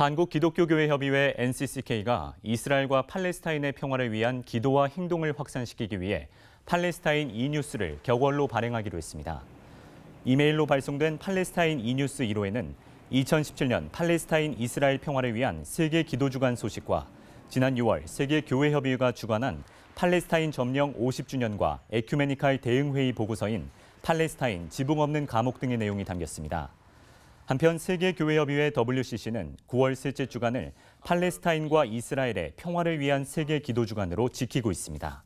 한국기독교교회협의회 NCCK가 이스라엘과 팔레스타인의 평화를 위한 기도와 행동을 확산시키기 위해 팔레스타인 이뉴스를 격월로 발행하기로 했습니다. 이메일로 발송된 팔레스타인 이뉴스 1호에는 2017년 팔레스타인 이스라엘 평화를 위한 세계 기도주간 소식과 지난 6월 세계교회협의회가 주관한 팔레스타인 점령 50주년과 에큐메니칼 대응회의 보고서인 팔레스타인 지붕 없는 감옥 등의 내용이 담겼습니다. 한편 세계교회협의회 WCC는 9월 셋째 주간을 팔레스타인과 이스라엘의 평화를 위한 세계 기도 주간으로 지키고 있습니다.